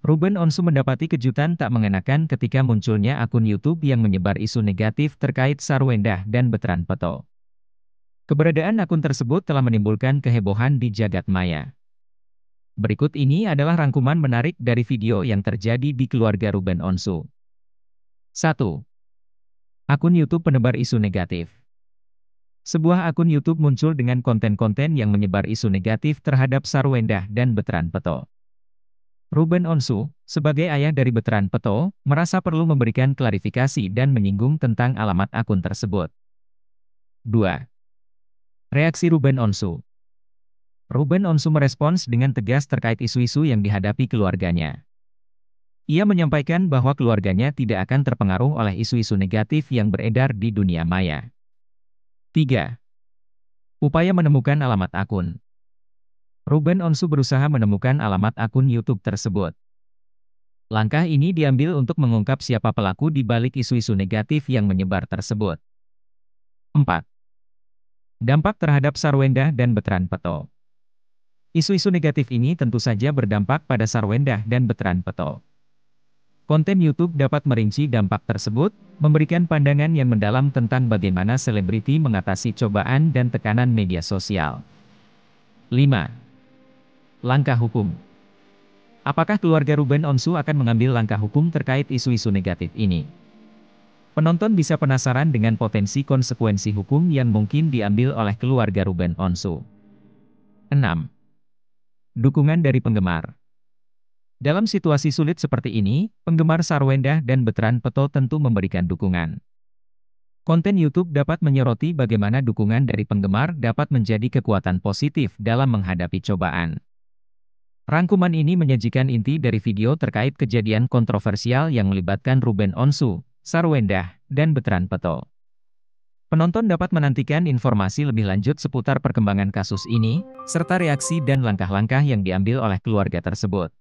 Ruben Onsu mendapati kejutan tak mengenakan ketika munculnya akun YouTube yang menyebar isu negatif terkait Sarwendah dan Betran Peto. Keberadaan akun tersebut telah menimbulkan kehebohan di jagat maya. Berikut ini adalah rangkuman menarik dari video yang terjadi di keluarga Ruben Onsu. 1. Akun YouTube penebar isu negatif. Sebuah akun YouTube muncul dengan konten-konten yang menyebar isu negatif terhadap Sarwendah dan Betran Peto. Ruben Onsu, sebagai ayah dari veteran Peto, merasa perlu memberikan klarifikasi dan menyinggung tentang alamat akun tersebut. 2. Reaksi Ruben Onsu Ruben Onsu merespons dengan tegas terkait isu-isu yang dihadapi keluarganya. Ia menyampaikan bahwa keluarganya tidak akan terpengaruh oleh isu-isu negatif yang beredar di dunia maya. 3. Upaya menemukan alamat akun Ruben Onsu berusaha menemukan alamat akun YouTube tersebut. Langkah ini diambil untuk mengungkap siapa pelaku di balik isu-isu negatif yang menyebar tersebut. 4. Dampak terhadap Sarwenda dan Betran Peto Isu-isu negatif ini tentu saja berdampak pada Sarwenda dan Betran Peto. Konten YouTube dapat merinci dampak tersebut, memberikan pandangan yang mendalam tentang bagaimana selebriti mengatasi cobaan dan tekanan media sosial. 5. Langkah hukum Apakah keluarga Ruben Onsu akan mengambil langkah hukum terkait isu-isu negatif ini? Penonton bisa penasaran dengan potensi konsekuensi hukum yang mungkin diambil oleh keluarga Ruben Onsu. 6. Dukungan dari penggemar Dalam situasi sulit seperti ini, penggemar Sarwendah dan Betran Petol tentu memberikan dukungan. Konten YouTube dapat menyoroti bagaimana dukungan dari penggemar dapat menjadi kekuatan positif dalam menghadapi cobaan. Rangkuman ini menyajikan inti dari video terkait kejadian kontroversial yang melibatkan Ruben Onsu, Sarwendah, dan Betran Peto. Penonton dapat menantikan informasi lebih lanjut seputar perkembangan kasus ini, serta reaksi dan langkah-langkah yang diambil oleh keluarga tersebut.